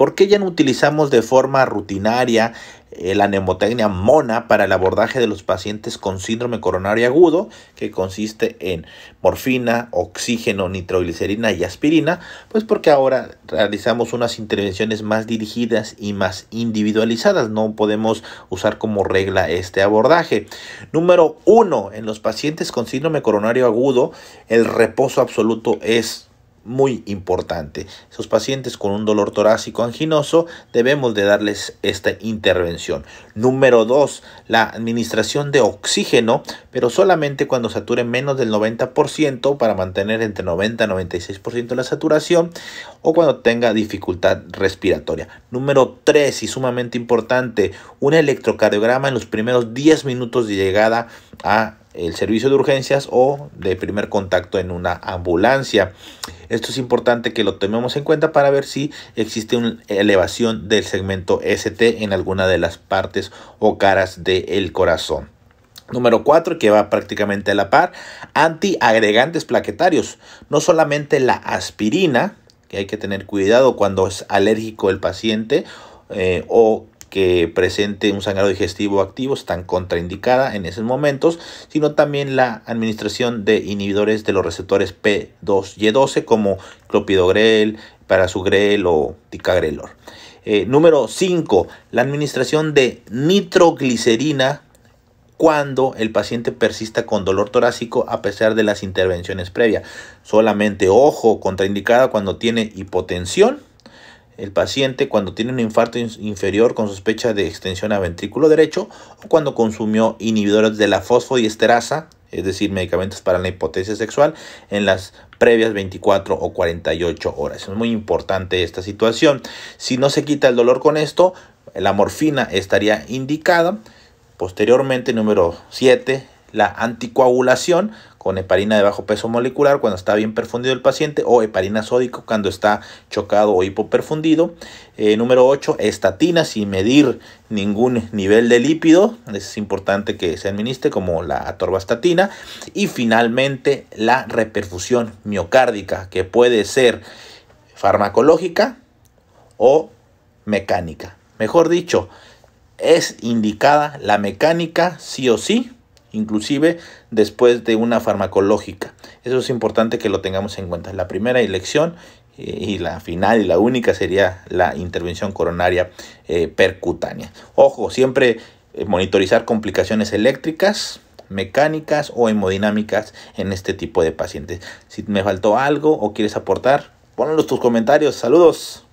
¿Por qué ya no utilizamos de forma rutinaria eh, la nemotecnia mona para el abordaje de los pacientes con síndrome coronario agudo, que consiste en morfina, oxígeno, nitroglicerina y aspirina, pues porque ahora realizamos unas intervenciones más dirigidas y más individualizadas, no podemos usar como regla este abordaje. Número uno, en los pacientes con síndrome coronario agudo, el reposo absoluto es muy importante. Esos pacientes con un dolor torácico anginoso debemos de darles esta intervención. Número 2, la administración de oxígeno, pero solamente cuando sature menos del 90% para mantener entre 90 y 96% la saturación o cuando tenga dificultad respiratoria. Número 3 y sumamente importante, un electrocardiograma en los primeros 10 minutos de llegada a el servicio de urgencias o de primer contacto en una ambulancia. Esto es importante que lo tomemos en cuenta para ver si existe una elevación del segmento ST en alguna de las partes o caras del corazón. Número 4, que va prácticamente a la par, antiagregantes plaquetarios. No solamente la aspirina, que hay que tener cuidado cuando es alérgico el paciente eh, o que presente un sangrado digestivo activo están contraindicada en esos momentos, sino también la administración de inhibidores de los receptores P2Y12 como clopidogrel, parasugrel o ticagrelor. Eh, número 5, la administración de nitroglicerina cuando el paciente persista con dolor torácico a pesar de las intervenciones previas. Solamente ojo, contraindicada cuando tiene hipotensión el paciente cuando tiene un infarto inferior con sospecha de extensión a ventrículo derecho o cuando consumió inhibidores de la fosfodiesterasa, es decir, medicamentos para la hipotesia sexual, en las previas 24 o 48 horas. Es muy importante esta situación. Si no se quita el dolor con esto, la morfina estaría indicada. Posteriormente, número 7, la anticoagulación con heparina de bajo peso molecular cuando está bien perfundido el paciente o heparina sódico cuando está chocado o hipoperfundido. Eh, número 8, estatina sin medir ningún nivel de lípido. Es importante que se administre como la atorvastatina. Y finalmente la reperfusión miocárdica que puede ser farmacológica o mecánica. Mejor dicho, es indicada la mecánica sí o sí inclusive después de una farmacológica. Eso es importante que lo tengamos en cuenta. La primera elección eh, y la final y la única sería la intervención coronaria eh, percutánea. Ojo, siempre eh, monitorizar complicaciones eléctricas, mecánicas o hemodinámicas en este tipo de pacientes. Si me faltó algo o quieres aportar, ponlo en tus comentarios. Saludos.